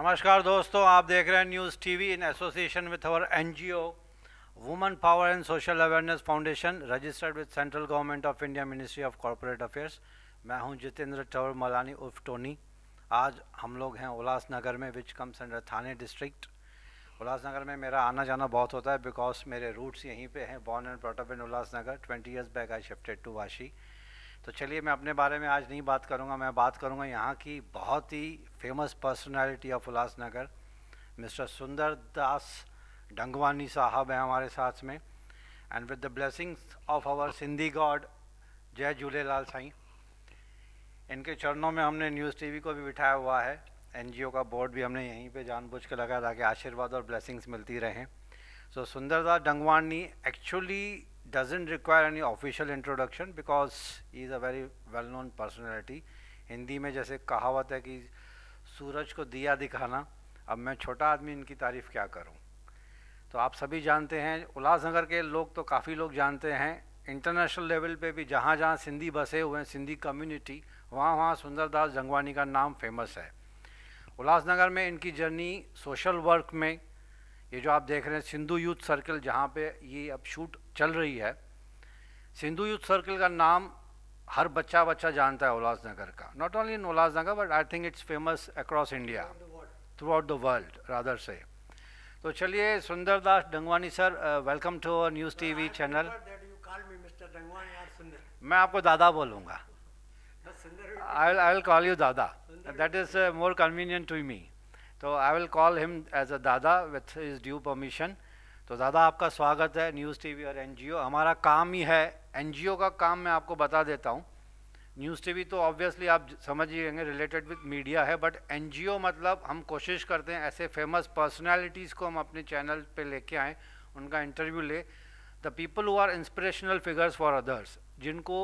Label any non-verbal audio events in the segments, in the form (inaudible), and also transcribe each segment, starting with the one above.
नमस्कार दोस्तों आप देख रहे हैं news TV in association with G NGO women power and social awareness foundation registered with central government of India ministry of corporate affairs मैं हूं जितेंद्र टवर मलानी उर्फ टोनी आज हम लोग हैं उल्लासनगर में which comes under Thane district Ulhasnagar में मेरा आना जाना बहुत होता है बिकॉज मेरे रूट्स यहीं पे हैं born and brought up in Ulhasnagar twenty years back I shifted to Vashi तो चलिए मैं अपने बारे में आज नहीं बात करूँगा मैं बात करूँगा यहाँ की बहुत ही famous personality of Ulhasnagar mister Sundar Das Dangwani साहब हैं हमारे साथ में and with the blessings of our Sindhi god जय झूलेलाल साईं इनके चरणों में हमने न्यूज़ टीवी को भी बिठाया हुआ है एनजीओ का बोर्ड भी हमने यहीं पे जानबूझ के लगाया ताकि आशीर्वाद और ब्लेसिंग्स मिलती रहें so so, Sundardas Dangwani actually doesn't require any official introduction because he is a very well known personality Hindi में जैसे कहावत है कि सूरज को दिया दिखाना अब मैं छोटा आदमी इनकी तारीफ़ क्या करूं तो आप सभी जानते हैं उल्लासनगर के लोग तो काफ़ी लोग जानते हैं इंटरनेशनल लेवल पे भी जहाँ जहाँ सिंधी बसे हुए हैं सिंधी कम्युनिटी वहाँ वहाँ सुंदरदास जंगवानी का नाम फेमस है उल्लासनगर में इनकी जर्नी सोशल वर्क में ये जो आप देख रहे हैं सिंधु यूथ सर्कल जहाँ पे ये अब शूट चल रही है सिंधु यूथ सर्कल का नाम हर बच्चा बच्चा जानता है उल्लास नगर का not only in Ulhasnagar but I think it's famous across India throughout the world rather से तो चलिए Sundar Das Dangwani sir welcome to our news TV channel मैं आपको दादा बोलूँगा I'll, I will call you दादा that is more convenient to me तो I will call him as a दादा विथ इज ड्यू परमिशन तो दादा आपका स्वागत है न्यूज़ टीवी और एनजीओ हमारा काम ही है एनजीओ का काम मैं आपको बता देता हूँ न्यूज़ टीवी तो ऑब्वियसली आप समझ ही गएंगे रिलेटेड विथ मीडिया है बट एनजीओ मतलब हम कोशिश करते हैं ऐसे फेमस पर्सनैलिटीज़ को हम अपने चैनल पे लेके आएँ उनका इंटरव्यू ले the people who are inspirational figures for others जिनको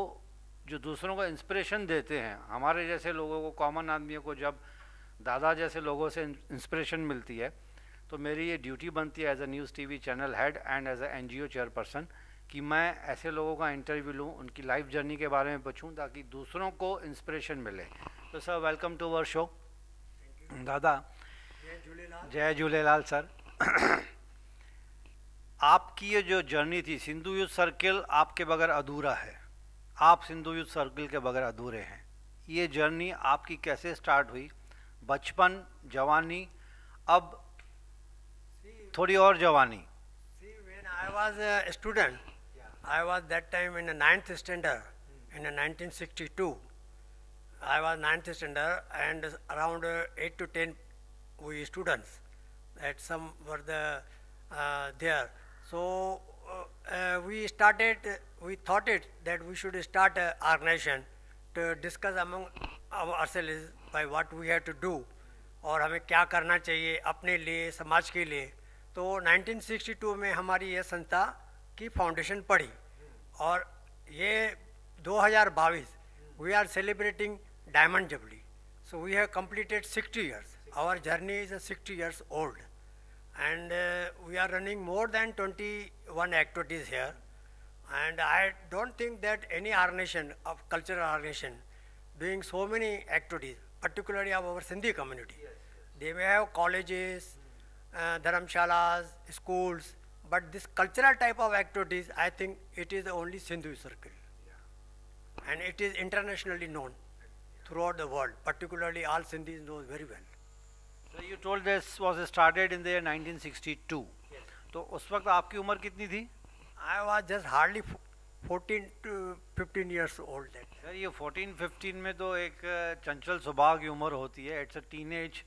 जो दूसरों को इंस्परेशन देते हैं हमारे जैसे लोगों को कॉमन आदमियों को जब दादा जैसे लोगों से इंस्परेशन मिलती है तो मेरी ये ड्यूटी बनती है as a news TV channel head and as a NGO chairperson कि मैं ऐसे लोगों का इंटरव्यू लूँ उनकी लाइफ जर्नी के बारे में पूछूँ ताकि दूसरों को इंस्पिरेशन मिले तो sir welcome to our show दादा जय झूलेलाल सर (clears throat) आपकी ये जो जर्नी थी सिंधु यूथ सर्किल आपके बगैर अधूरा है आप सिंधु यूथ सर्किल के बगैर अधूरे हैं ये जर्नी आपकी कैसे स्टार्ट हुई बचपन जवानी अब थोड़ी और जवानी See, when I was a student, yeah. I was that time in the ninth standard mm. in the 1962. I was ninth standard and around eight to ten we students. That some were the uh, there. So uh, uh, we started. We thought it that we should start an organization to discuss among ourselves by what we have to do और हमें क्या करना चाहिए अपने लिए समाज के लिए तो 1962 में हमारी यह संस्था की फाउंडेशन पड़ी और ये दो 2022 we are celebrating diamond jubilee so we have completed 60 years our journey is 60 years old and we are running more than 21 activities here and I don't think that any organisation of cultural organisation doing so many activities particularly of our Sindhi community they may have colleges uh, dharmshalas, schools, but this cultural type of activities, I think it is only Sindhu circle. Yeah. And it is internationally known throughout the world, particularly all Sindhis knows very well. So you told this was started in the year 1962. Yes. तो उस वक्त आपकी उम्र कितनी थी I was just hardly 14 to 15 years old sir ये 14 15 में तो एक चंचल स्वभाव की उम्र होती है it's a teen age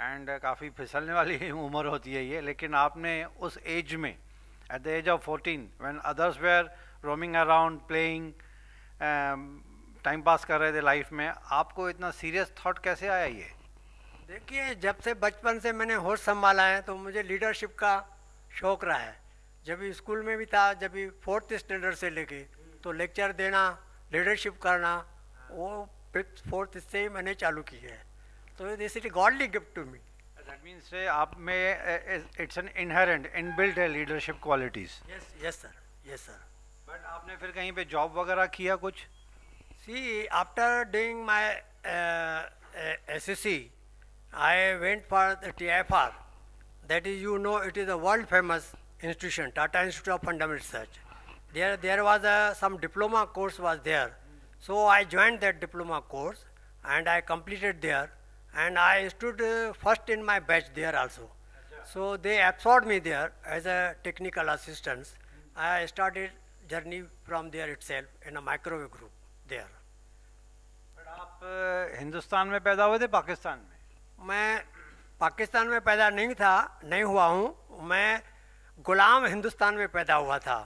and काफ़ी फिसलने वाली (laughs) उम्र होती है ये लेकिन आपने उस एज में at the age of fourteen when others were roaming around playing time pass कर रहे थे लाइफ में आपको इतना सीरियस थॉट कैसे आया ये देखिए जब से बचपन से मैंने होश संभाला है तो मुझे लीडरशिप का शौक रहा है जब स्कूल में भी था जब भी फोर्थ स्टैंडर्ड से लेके तो लेक्चर देना लीडरशिप करना वो फिफ्थ फोर्थ से ही मैंने चालू की है So this is a godly gift to me. That means say, आप में it's an inherent, inbuilt है leadership qualities. Yes, yes sir, yes sir. But आपने फिर कहीं पे job वगैरह किया कुछ? See, after doing my uh, SSC, I went for the TFR. That is, you know, it is a world famous institution, Tata Institute of Fundamental Research. There, there was a, some diploma course was there. So I joined that diploma course and I completed there. and I stood uh, first in my batch there also. So they absorbed me there as a technical assistant. Mm -hmm. I started journey from there itself in a microwave group there. But आप uh, Hindustan में पैदा हुए थे पाकिस्तान में? मैं पाकिस्तान में पैदा नहीं था नहीं हुआ हूँ मैं गुलाम हिंदुस्तान में पैदा हुआ था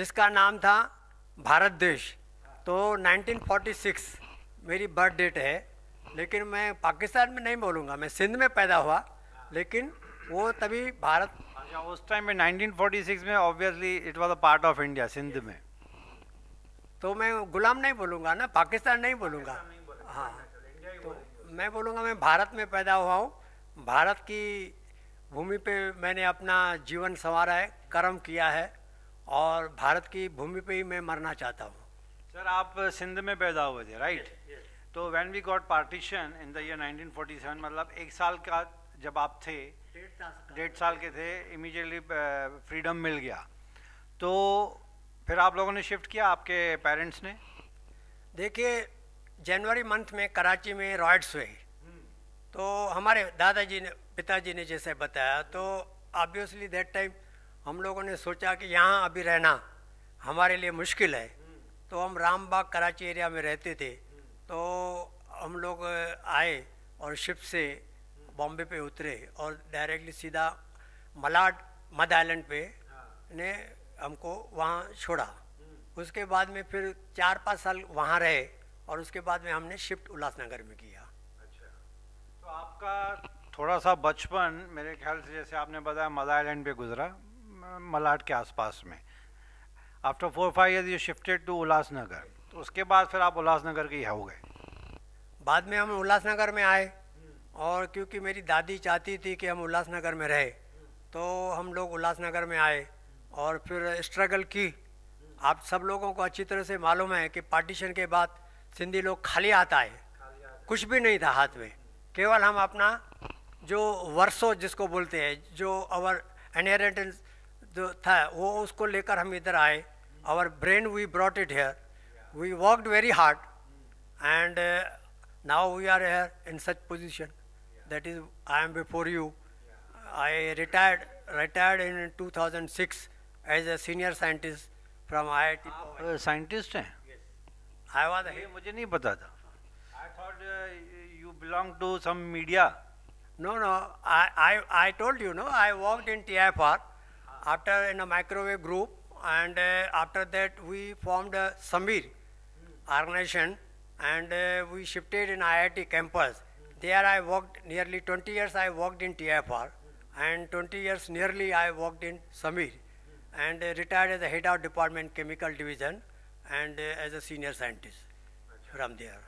जिसका नाम था भारत देश तो 1946 मेरी बर्थ डेट है लेकिन मैं पाकिस्तान में नहीं बोलूँगा मैं सिंध में पैदा हुआ लेकिन वो तभी भारत अच्छा उस टाइम में 1946 में obviously it was a part of India Sindh में तो मैं गुलाम नहीं बोलूँगा ना पाकिस्तान नहीं बोलूँगा हाँ तो मैं बोलूँगा मैं भारत में पैदा हुआ हूँ भारत की भूमि पे मैंने अपना जीवन संवारा है कर्म किया है और भारत की भूमि पे ही मैं मरना चाहता हूँ सर आप सिंध में पैदा हुए थे राइट yes, yes. तो when we got partition in the year 1947 मतलब एक साल का जब आप थे डेढ़ साल के थे इमीडिएटली फ्रीडम मिल गया तो फिर आप लोगों ने शिफ्ट किया आपके पेरेंट्स ने देखिए जनवरी मंथ में कराची में रॉयड्स हुए तो हमारे दादाजी ने पिताजी ने जैसे बताया तो ऑब्वियसली दैट टाइम हम लोगों ने सोचा कि यहाँ अभी रहना हमारे लिए मुश्किल है तो हम रामबाग कराची एरिया में रहते थे तो हम लोग आए और शिप से बॉम्बे पे उतरे और डायरेक्टली सीधा मलाड मद आइलैंड पे हाँ। ने हमको वहाँ छोड़ा उसके बाद में फिर चार पाँच साल वहाँ रहे और उसके बाद में हमने शिफ्ट उल्लासनगर में किया अच्छा तो आपका थोड़ा सा बचपन मेरे ख्याल से जैसे आपने बताया मद आइलैंड पे गुजरा मलाड के आसपास में after four five year you shifted to Ulhasnagar तो उसके बाद फिर आप उल्लासनगर के यहाँ हो गए बाद में हम उल्लासनगर में आए और क्योंकि मेरी दादी चाहती थी कि हम उल्लासनगर में रहे तो हम लोग उल्लासनगर में आए और फिर स्ट्रगल की आप सब लोगों को अच्छी तरह से मालूम है कि पार्टीशन के बाद सिंधी लोग खाली हाथ आए कुछ भी नहीं था हाथ में केवल हम अपना जो वर्षों जिसको बोलते हैं जो अवर इनहेरिटेंस जो था वो उसको लेकर हम इधर आए our brain we brought it here we worked very hard and uh, now we are here in such position yeah. that is i am before you yeah. i retired retired in 2006 as a senior scientist from iit uh, scientist hain yes i was Hey, mujhe nahi pata tha i thought uh, you belong to some media no no i i i told you no i worked in tifr after in a microwave group and uh, after that we formed a uh, samir our nation, and uh, we shifted in IIT campus. There I worked nearly 20 years I worked in TFR and 20 years nearly I worked in Samir and uh, retired as a head of department chemical division and uh, as a senior scientist from there.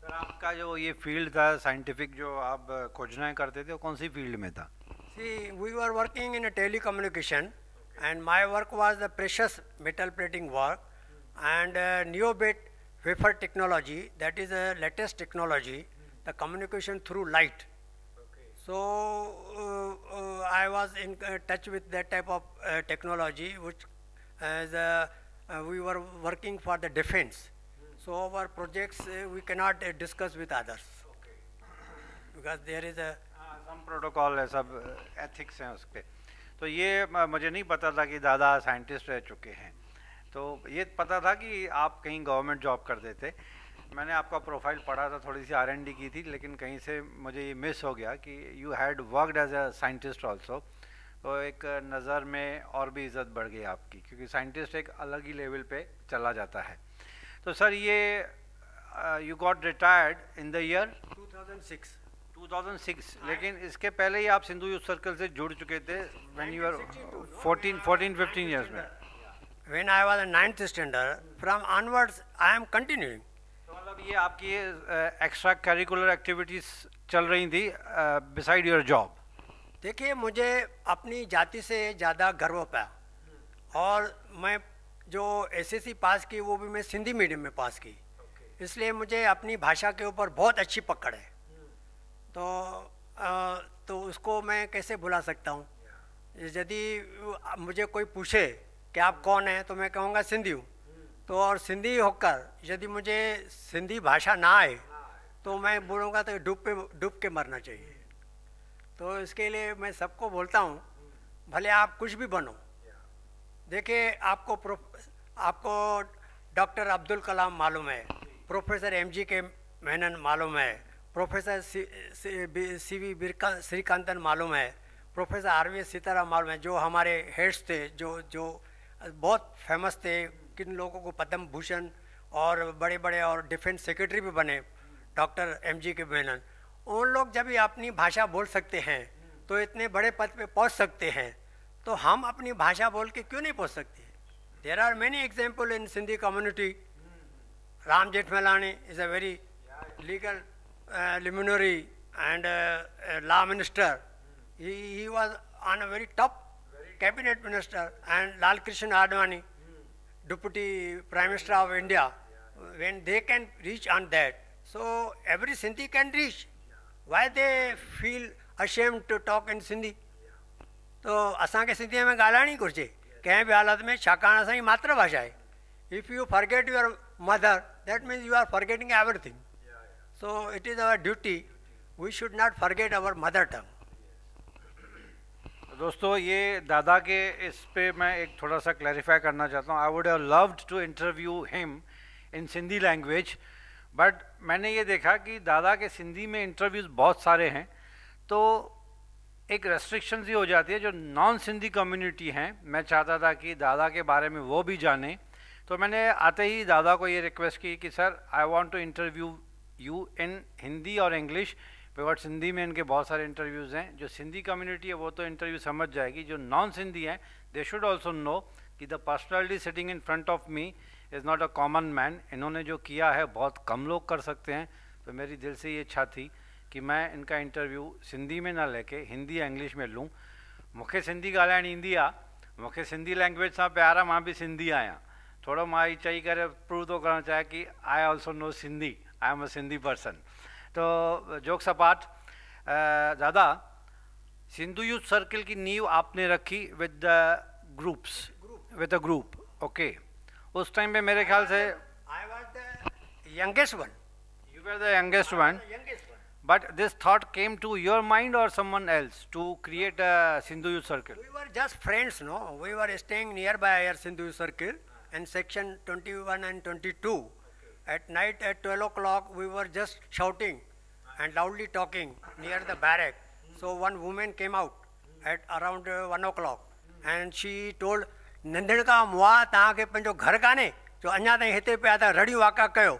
Sir आपका जो ये field था scientific जो आप uh, खोजनाएं करते थे वो कौन सी फील्ड में था see we are working in telecommunication and my work was the precious metal plating work wafer technology, that is the latest technology, the communication through light. Okay. So uh, uh, I was in uh, touch with that type of uh, technology, which the, uh, we were working for the defense. Mm So our projects uh, we cannot discuss with others okay. because there is a ah, some protocol some सब ethics हैं उस पर तो ये मुझे नहीं पता था कि scientist rahe chuke hain. तो ये पता था कि आप कहीं गवर्नमेंट जॉब कर देते मैंने आपका प्रोफाइल पढ़ा था थोड़ी सी आर की थी लेकिन कहीं से मुझे ये मिस हो गया कि you had worked as a scientist also तो एक नज़र में और भी इज़्ज़त बढ़ गई आपकी क्योंकि साइंटिस्ट एक अलग ही लेवल पे चला जाता है तो सर ये you got retired in the year 2006 2006 लेकिन इसके पहले ही आप सिंधु यूथ सर्कल से जुड़ चुके थे when you are fourteen fifteen years में when I was in ninth standard, from onwards I am continuing. तो मतलब ये आपकी एक्स्ट्रा करिकुलर एक्टिविटीज चल रही थी बिसाइड योर जॉब देखिए मुझे अपनी जाति से ज़्यादा गर्व पाया और मैं जो एसएससी पास की वो भी मैं सिंधी मीडियम में पास की okay. इसलिए मुझे अपनी भाषा के ऊपर बहुत अच्छी पकड़ है hmm. तो आ, तो उसको मैं कैसे भुला सकता हूँ यदि मुझे कोई पूछे कि आप कौन हैं तो मैं कहूँगा सिंधी हूँ तो और सिंधी होकर यदि मुझे सिंधी भाषा ना आए तो मैं बोलूँगा तो डूब पे डूब के मरना चाहिए तो इसके लिए मैं सबको बोलता हूँ भले आप कुछ भी बनो देखिए आपको प्रो आपको डॉक्टर अब्दुल कलाम मालूम है प्रोफेसर एम जी के मेनन मालूम है प्रोफेसर सी वी श्रीकांतन मालूम है प्रोफेसर आर वी सीताराम मालूम है जो हमारे हेड्स थे जो जो बहुत फेमस थे किन लोगों को पद्म भूषण और बड़े बड़े और डिफेंस सेक्रेटरी भी बने डॉक्टर एम जी के बेनन उन लोग जब भी अपनी भाषा बोल सकते हैं तो इतने बड़े पद पे पहुंच सकते हैं तो हम अपनी भाषा बोल के क्यों नहीं पहुंच सकते there are many example in Sindhi community Ram Jethmalani is a very legal luminary and law minister he was on a very top cabinet minister and Lal Krishna Advani, deputy prime minister of India, when they can reach on that. So every Sindhi can reach. Why they feel ashamed to talk in Sindhi? So Asanke Sindhi mein galani kurje. mein matra bhasha If you forget your mother, that means you are forgetting everything. So it is our duty. We should not forget our mother tongue. दोस्तों ये दादा के इस पे मैं एक थोड़ा सा क्लैरिफाई करना चाहता हूँ I would have loved to interview him in Sindhi language but मैंने ये देखा कि दादा के सिंधी में इंटरव्यूज़ बहुत सारे हैं तो एक रेस्ट्रिक्शन ही हो जाती है जो नॉन सिंधी कम्युनिटी हैं मैं चाहता था कि दादा के बारे में वो भी जाने तो मैंने आते ही दादा को ये रिक्वेस्ट की कि sir I want to interview you in Hindi और इंग्लिश बिकॉज सिंधी में इनके बहुत सारे इंटरव्यूज़ हैं जो सिंधी कम्युनिटी है वो तो इंटरव्यू समझ जाएगी जो नॉन सिंधी हैं दे शुड ऑल्सो नो कि the personality sitting in front of me is not a common man इन्होंने जो किया है बहुत कम लोग कर सकते हैं तो मेरी दिल से ये इच्छा थी कि मैं इनका इंटरव्यू सिंधी में ना लेके हिंदी या इंग्लिश में लूँ मुख्य सिंधी ॻाल्हाइण ईंदी आहे मूंखे सिंधी लैंग्वेज सां प्यार आहे मां बि सिंधी आहियां थोरो मां हीउ चई करे प्रूव थो करणु चाहियां की I also know Sindhi I am a Sindhi person तो जोक सपाट ज़्यादा सिंधु यूथ सर्किल की नींव आपने रखी with the groups with the group okay उस टाइम पे मेरे ख्याल से I was the youngest one you were the youngest one but this thought came to your mind और someone else to create a Sindhu youth circle we were just friends no we were staying nearby our Sindhu youth circle and section twenty and twenty two At night at 12 o'clock, we were just shouting and loudly talking near the barrack. So one woman came out at around uh, 1 o'clock and she told, नंढण खां मुआ तव्हांखे पंहिंजो घरु कान्हे जो अञा ताईं हिते पिया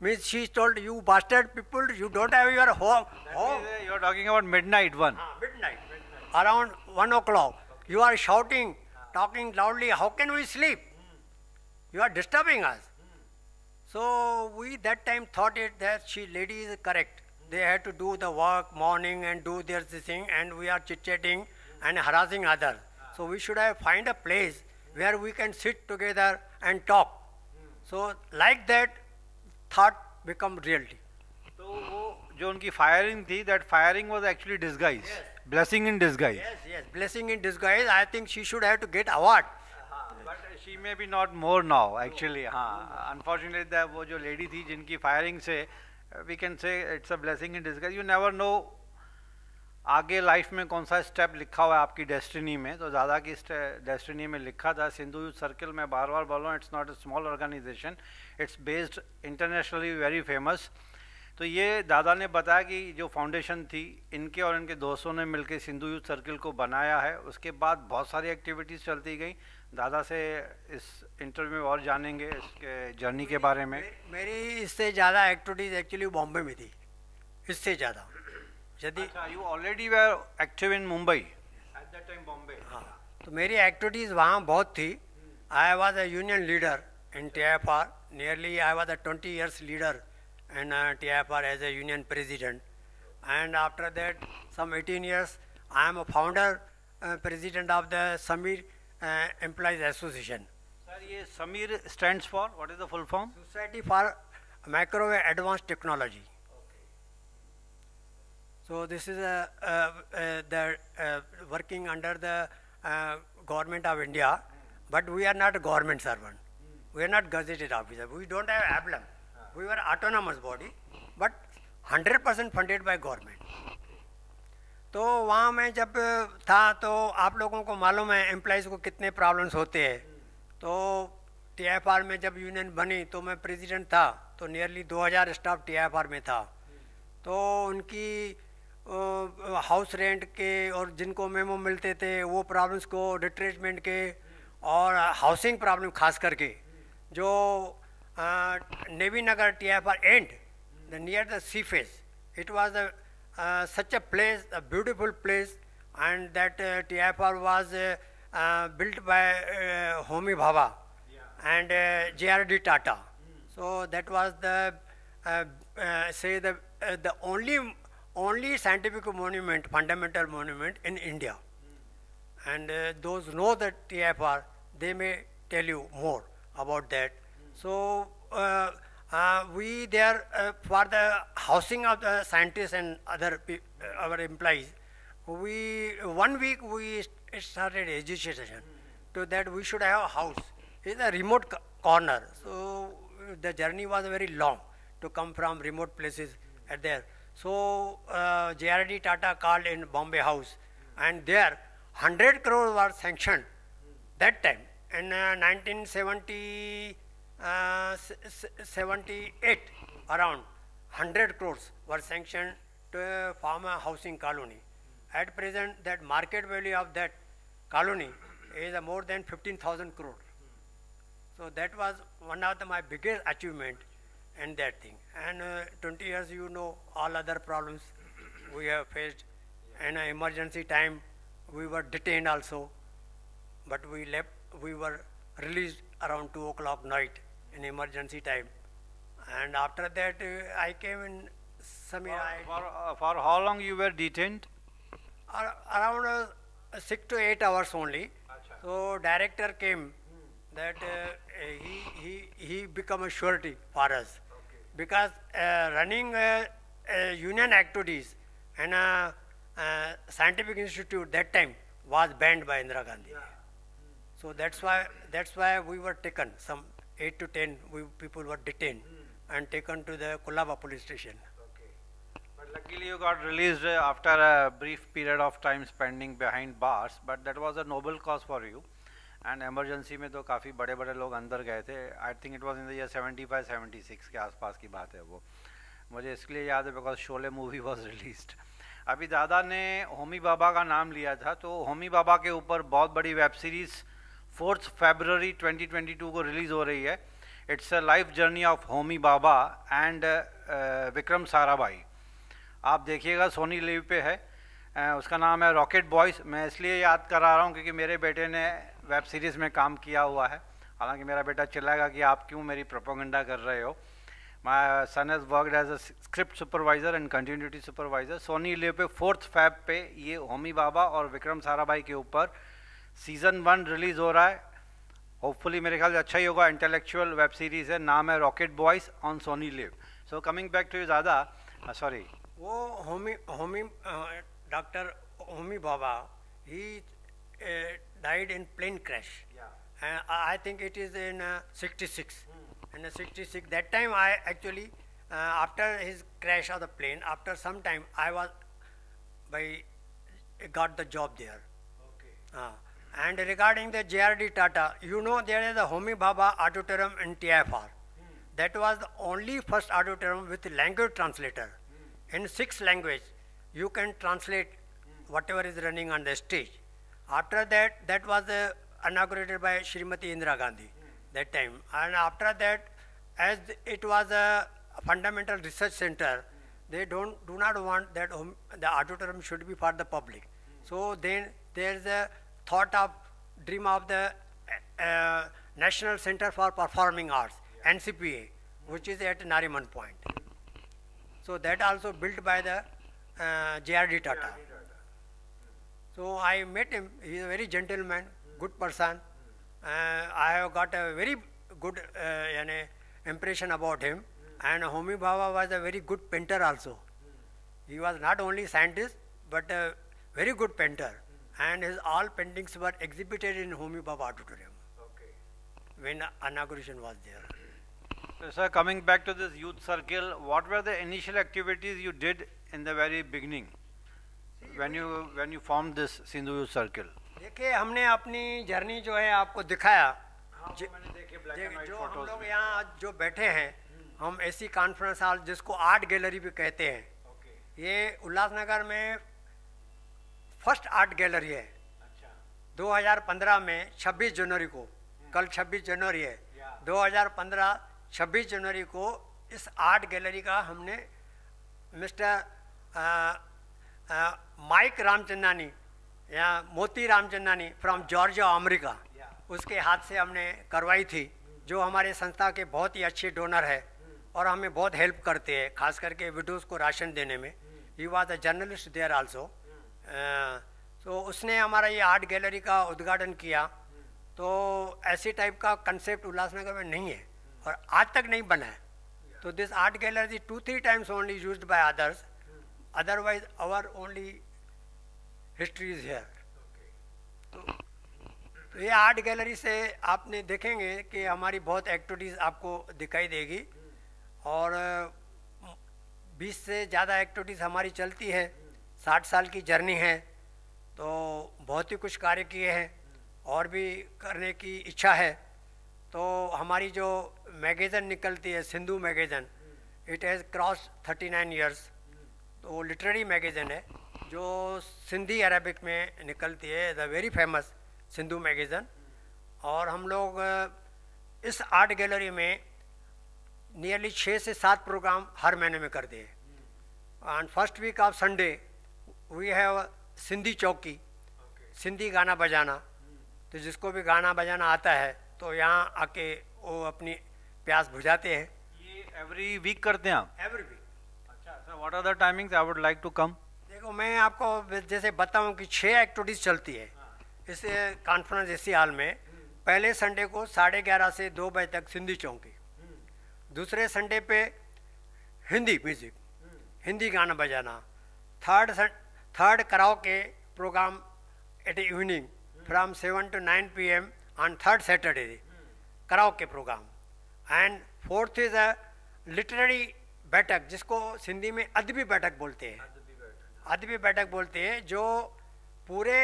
means she told you bastard people you don't have your home uh, you are talking about midnight one ah, midnight around 1 o'clock you are shouting talking loudly how can we sleep you are disturbing us so we that time thought it that she lady is correct. They had to do the work morning and do their thing and we are chit-chatting and harassing others. So we should have find a place where we can sit together and talk. So like that thought become reality. So वो जो उनकी firing थी that firing was actually disguise. Blessing in disguise. Yes, yes. Blessing in disguise. I think she should have to get award. She may be not more now actually हाँ unfortunately वो जो lady थी जिनकी firing से we can say it's a blessing in disguise you never know आगे life में कौन सा स्टेप लिखा हुआ है आपकी डेस्टिनी में तो दादा की डेस्टिनी में लिखा था सिंधु यूथ सर्किल में बार बार बोल रहा हूँ it's not a small organisation it's based internationally very famous तो ये दादा ने बताया कि जो फाउंडेशन थी इनके और इनके दोस्तों ने मिलकर सिंधु यूथ सर्किल को बनाया है उसके बाद बहुत सारी एक्टिविटीज़ चलती गई दादा से इस इंटरव्यू में और जानेंगे इसके जर्नी के बारे में मेरी इससे ज़्यादा एक्टिविटीज़ एक्चुअली बॉम्बे में थी इससे ज़्यादा यदि you already were active in Mumbai at that time Bombay हाँ तो मेरी एक्टिविटीज़ वहाँ बहुत थी I was a union leader in T F R nearly I was a twenty years leader in T F R as a union president and after that some eighteen years I am a founder president of the SAMEER uh, Employees Association. Sir, ये Samir stands for what is the full form? Society for Microwave Advanced Technology. Okay. So this is a, uh, uh, uh, the uh, working under the uh, government of India, but we are not a government servant. Hmm. We are not gazetted officer. We don't have emblem. Ah. We are autonomous body, but 100% funded by government. तो वहाँ मैं जब था तो आप लोगों को मालूम है एम्प्लॉज को कितने प्रॉब्लम्स होते हैं तो टीआईएफआर में जब यूनियन बनी तो मैं प्रेसिडेंट था तो नियरली 2000 स्टाफ टीआईएफआर में था तो उनकी हाउस रेंट के और जिनको मेमो मिलते थे वो प्रॉब्लम्स को डिट्रेजमेंट के और हाउसिंग प्रॉब्लम खास करके जो Navy Nagar T F R and near the sea face it was the uh, such a place, a beautiful place, and that uh, TFR was uh, uh, built by uh, Homi Bhava yeah. and uh, JRD Tata. Mm. So that was the, uh, uh, say, the, the only, only scientific monument, fundamental monument in India. Mm. And those know the TFR, they may tell you more about that. Mm. So uh, we there uh, for the housing of the scientists and other uh, our employees. We one week we started registration to that we should have a house. in a remote corner, so the journey was very long to come from remote places at there. So uh, JRD Tata called in Bombay House, and there 100 crore were sanctioned that time in 1970. Uh, 78 around 100 crores were sanctioned to form a housing colony. At present, that market value of that colony is more than 15,000 crore. So that was one of the, my biggest achievement in that thing. And uh, 20 years, you know, all other problems we have faced. In an emergency time, we were detained also, but we left, we were released around 2 o'clock night in emergency time. And after that, uh, I came in Samir. For, for, uh, for, how long you were detained? around uh, six to eight hours only. Achha. So director came hmm. that uh, he, he, he become a surety for us. Okay. Because running union activities and uh, scientific institute that time was banned by Indira Gandhi. Yeah. Hmm. So that's why that's why we were taken some 8 to 10 we, people were detained mm. and taken to the Kolaba police station. Okay. But luckily you got released uh, after a brief period of time spending behind bars, but that was a noble cause for you. And emergency में तो काफ़ी बड़े बड़े लोग अंदर गए थे I think it was in the year seventy five seventy six के आसपास की बात है वो मुझे इसलिए याद है because Shole movie was released. अभी दादा ने होमी बाबा का नाम लिया था तो होमी बाबा के ऊपर बहुत बड़ी वेब सीरीज़ फोर्थ फेबररी 2022 को रिलीज़ हो रही है it's a life journey of Homi Bhabha and Vikram Sarabhai आप देखिएगा सोनी लिव पे है uh, उसका नाम है रॉकेट बॉयज़ मैं इसलिए याद करा रहा हूँ क्योंकि मेरे बेटे ने वेब सीरीज़ में काम किया हुआ है हालांकि मेरा बेटा चिल्लाएगा कि आप क्यों मेरी प्रोपोगंडा कर रहे हो my son has worked as a script supervisor and continuity supervisor Sony LIV पे फोर्थ फैब पे ये होमी बाबा और विक्रम साराभाई के ऊपर सीजन वन रिलीज हो रहा है होपफुली मेरे ख्याल से अच्छा ही होगा इंटेलेक्चुअल वेब सीरीज है नाम है rocket boys on Sony LIV so coming back to you दादा सॉरी uh, वो Homi Homi doctor uh, Homi Bhabha he died in plane crash I think it is in sixty six in sixty six that time I actually after his crash of the plane after some time I was भाई got the job there हाँ And regarding the JRD Tata, you know there is a Homi Baba auditorium in TFR. That was the only first auditorium with language translator. In six languages, you can translate whatever is running on the stage. After that, that was uh, inaugurated by Srimati Indira Gandhi that time. And after that, as it was a fundamental research center, they don't do not want that home, the auditorium should be for the public. So then there is a thought of, dream of the uh, uh National Center for Performing Arts, yeah. NCPA, which is at Nariman Point. So that also built by the uh, JRD Tata. So I met him, he is a very gentleman, good person. Uh, I have got a very good uh, impression about him. And Homi Bhava was a very good painter also. He was not only scientist, but a very good painter. and his all paintings were exhibited in Homi Baba Auditorium okay. when inauguration was there. So, sir, coming back to this youth circle, what were the initial activities you did in the very beginning See, when you when you formed this Sindhu Youth Circle? देखिए हमने अपनी journey जो है आपको दिखाया जो हम लोग यहाँ जो बैठे हैं हम ऐसी कॉन्फ्रेंस हॉल जिसको आर्ट गैलरी भी कहते हैं ये उल्लासनगर में फर्स्ट आर्ट गैलरी है अच्छा। 2015 में 26 जनवरी को हम्म। कल 26 जनवरी है 2015 26 जनवरी को इस आर्ट गैलरी का हमने मिस्टर माइक रामचंदानी या मोती रामचंदानी फ्रॉम जॉर्जिया अमेरिका उसके हाथ से हमने करवाई थी जो हमारे संस्था के बहुत ही अच्छे डोनर है हम्म। और हमें बहुत हेल्प करते हैं खास करके विडोज़ को राशन देने में ही was a journalist there also तो उसने हमारा ये आर्ट गैलरी का उद्घाटन किया तो ऐसी टाइप का कंसेप्ट उल्लासनगर में नहीं है और आज तक नहीं बना है तो this art gallery two three times only use by others otherwise our only history is here तो ये आर्ट गैलरी से आपने देखेंगे कि हमारी बहुत एक्टिविटीज़ आपको दिखाई देगी और 20 से ज़्यादा एक्टिविटीज़ हमारी चलती है साठ साल की जर्नी है तो बहुत ही कुछ कार्य किए हैं और भी करने की इच्छा है तो हमारी जो मैगज़न निकलती है Sindhu magazine it has cross thirty nine years तो लिटरेरी मैगज़न है जो सिंधी अरबिक में निकलती है the very famous Sindhu magazine और हम लोग इस आर्ट गैलरी में नियरली छः से सात प्रोग्राम हर महीने में करते हैं on first week of Sunday we have Sindhi चौकी सिंधी गाना बजाना तो जिसको भी गाना बजाना आता है तो यहाँ आके वो अपनी प्यास बुझाते हैं ये एवरी वीक करते हैं एवरी वीक अच्छा sir what are the timings I would like to come देखो मैं आपको जैसे बताऊं कि छः एक्टिविटीज़ चलती है हाँ। इस कॉन्फ्रेंस इसी हाल में पहले संडे को साढ़े ग्यारह से दो बजे तक सिंधी चौकी हम्म। दूसरे संडे पे हिंदी म्यूजिक हम्म। हिंदी गाना बजाना third third karaoke programme at evening from seven to nine P M on third Saturday karaoke programme and fourth is a literary बैठक जिसको सिंधी में अदबी बैठक बोलते हैं अदबी बैठक बोलते हैं जो पूरे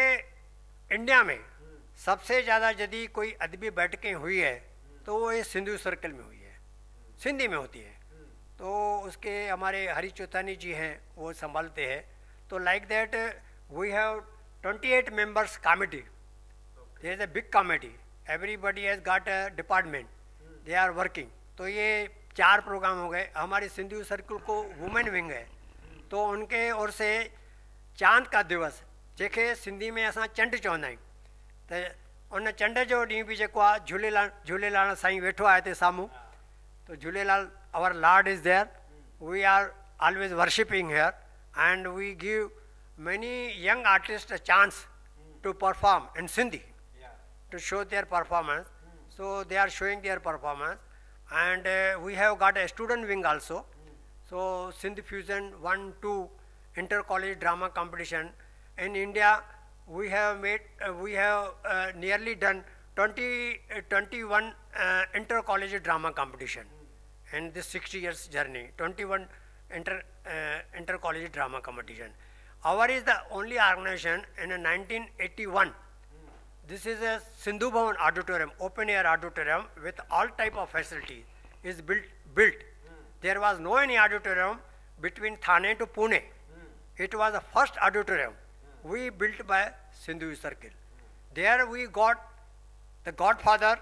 इंडिया में सबसे ज़्यादा यदि कोई अदबी बैठकें हुई है तो वो ये सिंधु सर्कल में हुई है सिंधी में होती है हम्म। तो उसके हमारे हरी चौथानी जी हैं वो संभालते हैं तो like that we have twenty 28 members committee. There is a big big everybody has has a department they are working तो ये चार प्रोग्राम हो गए हमारे सिंधु सर्कल को वुमेन विंग है तो उनके ओर से चांद का दिवस जैसे सिंधी में अस चंड चवंदा आहियूं उन चंड जो ॾींहुं भी जो आहे झूलेलाल झूलेलाल साई वेठो आते सामू तो Jhulelal our lord is there we are always worshipping here and we give many young artists a chance to perform in Sindhi yeah. to show their performance. Mm. So they are showing their performance, and uh, we have got a student wing also. Mm. So Sindhi Fusion 1 2 inter college drama competition in India. We have made uh, we have uh, nearly done 20 uh, 21 uh, inter college drama competition mm. in this 60 years journey. 21 inter uh, inter-college drama competition. Our is the only organization in 1981. This is a Sindhu Bhavan auditorium, open air auditorium with all type of facilities is built. built. Mm. There was no any auditorium between Thane to Pune. Mm. It was the first auditorium we built by Sindhu Circle. There we got the godfather,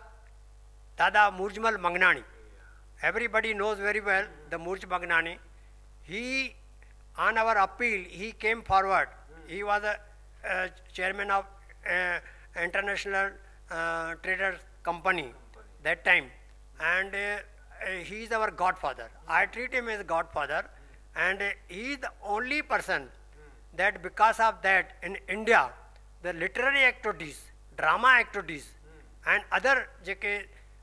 Dada Murjmal Magnani. Everybody knows very well the Murj Magnani. He, on our appeal, he came forward. He was a chairman of uh, International uh, Traders Company that time. And uh, he is our godfather. I treat him as godfather. And he is the only person that because of that in India, the literary activities, drama activities, and other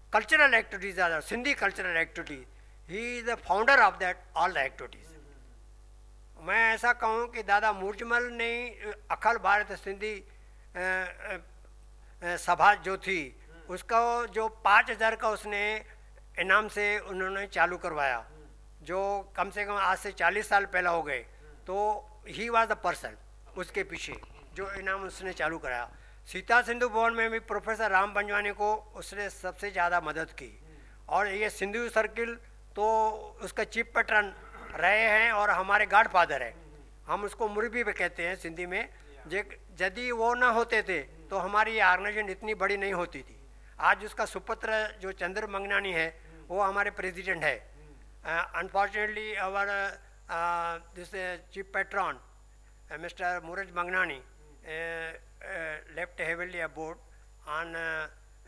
cultural activities other Sindhi cultural activities. He is the founder of that all the activities. मैं ऐसा कहूँ कि दादा मूर्जमल ने अखिल भारत सिंधी सभा जो थी उसका जो पाँच हज़ार का उसने इनाम से उन्होंने चालू करवाया जो कम से कम आज से चालीस साल पहला हो गए तो ही वॉज द पर्सन उसके पीछे जो इनाम उसने चालू कराया सीता सिंधु भवन में भी प्रोफेसर राम बंजवानी को उसने सबसे ज़्यादा मदद की और ये सिंधु सर्किल तो उसका चीफ पैटर्न रहे हैं और हमारे गाड फादर है हम उसको मुरबी भी कहते हैं सिंधी में यदि वो ना होते थे तो हमारी ऑर्गेनाइजेशन इतनी बड़ी नहीं होती थी आज उसका सुपुत्र जो चंद्र मंगनानी है वो हमारे प्रेसिडेंट है unfortunately our this chief patron mister Muraj Mangnani left heavenly abode on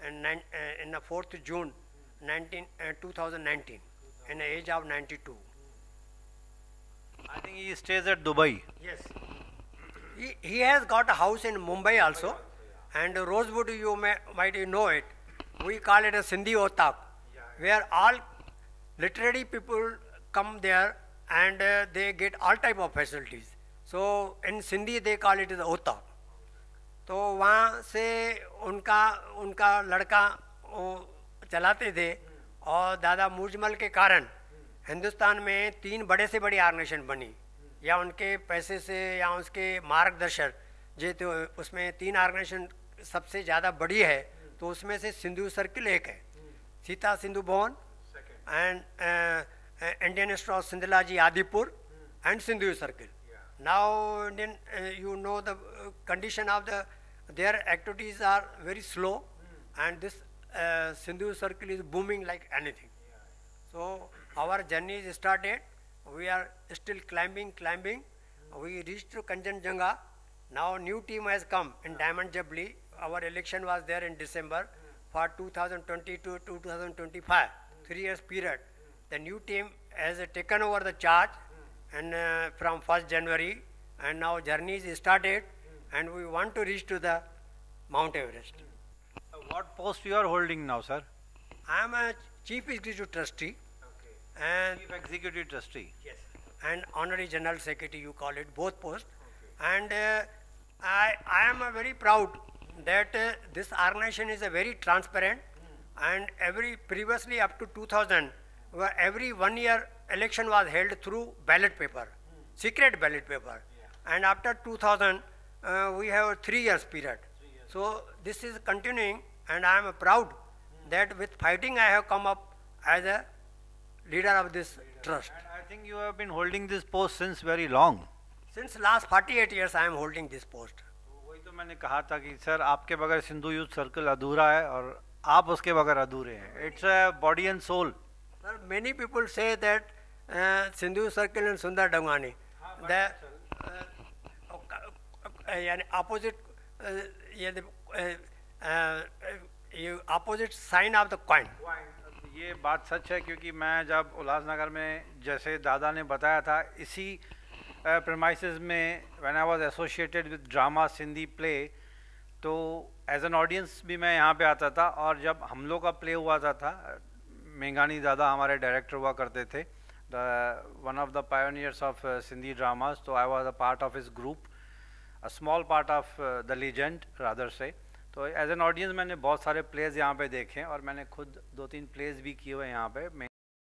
in fourth June nineteen two thousand nineteen in age of ninety two I think he stays at Dubai. Yes. He, he has got a house in Mumbai also. And Rosewood, you may, might you know it. We call it a Sindhi Otak, where all literary people come there and uh, they get all type of facilities. So in Sindhi, they call it the Otak. तो वहाँ से उनका उनका लड़का वो चलाते थे और दादा मुजमल के कारण हिंदुस्तान में तीन बड़े से बड़ी ऑर्गेनाइजेशन बनी या उनके पैसे से या उसके मार्गदर्शन जे तो उसमें तीन ऑर्गेनाइजेशन सबसे ज़्यादा बड़ी है तो उसमें से सिंधु सर्किल एक है Sita Sindhu Bhavan and Indian institute of Sindhology Adipur and Sindhu circle now Indian you know the condition of the their activities are very slow and this Sindhu circle is booming like anything so Our journey is started. We are still climbing, climbing. We reached to Kanchenjunga. Now new team has come in Diamond Jubilee. Our election was there in December for 2020 to 2025, three years period. The new team has taken over the charge and uh, from 1st January and now journey is started and we want to reach to the Mount Everest. Uh, what post you are holding now, sir? I am a Chief Executive Trustee and Chief Executive Trustee. Yes. And Honorary General Secretary, you call it, both posts. Okay. And uh, I, I am very proud that uh, this organization is a very transparent mm. and every previously up to 2000 where every one year election was held through ballot paper mm. secret ballot paper yeah. and after 2000 uh, we have a three years period three years. so this is continuing and i am proud mm. that with fighting i have come up as a leader of this trust. And I think you have been holding this post since very long. Since last 48 years I am holding this post. वही तो मैंने कहा था कि sir आपके बगैर Sindhu youth circle अधूरा है और आप उसके बगैर अधूरे हैं it's a body and soul sir many people say that Sindhu circle and Sundar Dangani हाँ, uh, uh, uh, यानी अपोजिट ये opposite sign of the coin ये बात सच है क्योंकि मैं जब उल्लासनगर में जैसे दादा ने बताया था इसी प्रमाइसिस में when I was associated with drama Sindhi play तो एज एन ऑडियंस भी मैं यहाँ पे आता था और जब हम लोग का प्ले हुआ था था मेघानी दादा हमारे डायरेक्टर हुआ करते थे the one of the pioneers of Sindhi dramas तो I was a part of his group a small part of the legend rather से तो एज एन ऑडियंस मैंने बहुत सारे प्लेज यहाँ पे देखे और मैंने खुद दो तीन प्लेज भी किए हुए यहाँ पे